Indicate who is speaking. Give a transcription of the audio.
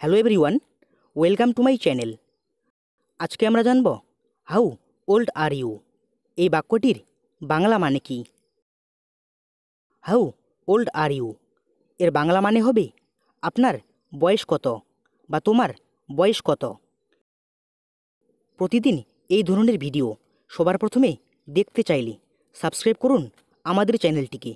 Speaker 1: hello everyone welcome to my channel আজকে আমরা জানব হাউ ওল্ড আর ইউ এই বাক্যটির বাংলা মানে কি হাউ ওল্ড আর ইউ এর বাংলা মানে হবে আপনার বয়স কত বা তোমার বয়স কত প্রতিদিন এই ধরনের ভিডিও সবার প্রথমে দেখতে চাইলে সাবস্ক্রাইব করুন আমাদের
Speaker 2: চ্যানেলটিকে